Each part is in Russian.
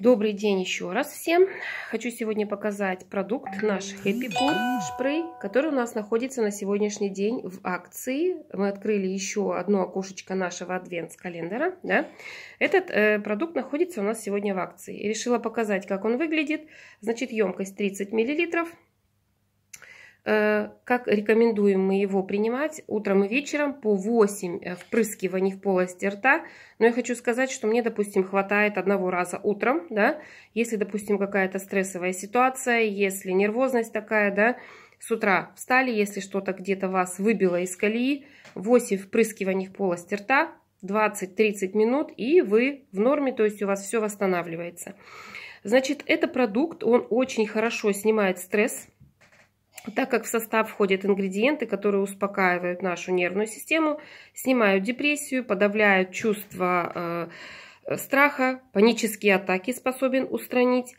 Добрый день еще раз всем. Хочу сегодня показать продукт наш Happy Pool шпрей, который у нас находится на сегодняшний день в акции. Мы открыли еще одно окошечко нашего адвент-календара. Да? Этот э, продукт находится у нас сегодня в акции. И решила показать, как он выглядит. Значит, емкость 30 миллилитров. Э, как рекомендуем мы его принимать? Утром и вечером по 8 э, впрыскиваний в полость рта. Но я хочу сказать, что мне, допустим, хватает одного раза утром, да, если, допустим, какая-то стрессовая ситуация, если нервозность такая, да, с утра встали, если что-то где-то вас выбило из колеи, 8 впрыскиваний в полость рта, 20-30 минут, и вы в норме, то есть у вас все восстанавливается. Значит, это продукт, он очень хорошо снимает стресс, так как в состав входят ингредиенты, которые успокаивают нашу нервную систему, снимают депрессию, подавляют чувство э, страха, панические атаки способен устранить.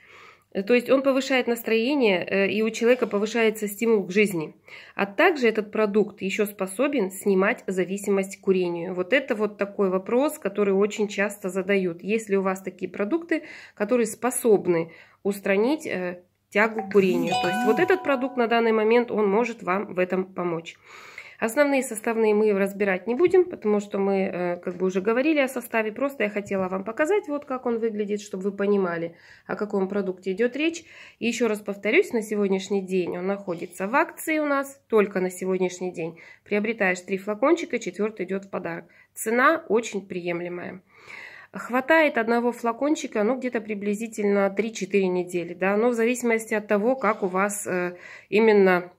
Э, то есть он повышает настроение, э, и у человека повышается стимул к жизни. А также этот продукт еще способен снимать зависимость к курению. Вот это вот такой вопрос, который очень часто задают. Есть ли у вас такие продукты, которые способны устранить э, тягу к курению. То есть вот этот продукт на данный момент, он может вам в этом помочь. Основные составные мы разбирать не будем, потому что мы э, как бы уже говорили о составе. Просто я хотела вам показать, вот как он выглядит, чтобы вы понимали, о каком продукте идет речь. И еще раз повторюсь, на сегодняшний день он находится в акции у нас, только на сегодняшний день. Приобретаешь три флакончика, четвертый идет в подарок. Цена очень приемлемая. Хватает одного флакончика, ну, где-то приблизительно 3-4 недели, да, но в зависимости от того, как у вас э, именно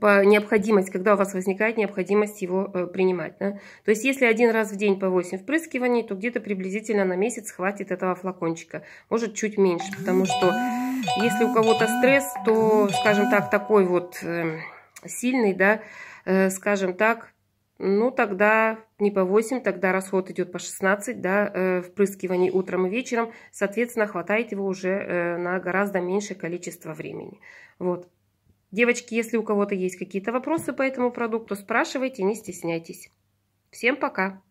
по необходимость, когда у вас возникает необходимость его э, принимать. Да? То есть, если один раз в день по 8 впрыскиваний, то где-то приблизительно на месяц хватит этого флакончика. Может, чуть меньше, потому что если у кого-то стресс, то, скажем так, такой вот э, сильный, да, э, скажем так, ну, тогда не по 8, тогда расход идет по 16, да, э, впрыскивание утром и вечером. Соответственно, хватает его уже э, на гораздо меньшее количество времени. Вот. Девочки, если у кого-то есть какие-то вопросы по этому продукту, спрашивайте, не стесняйтесь. Всем пока!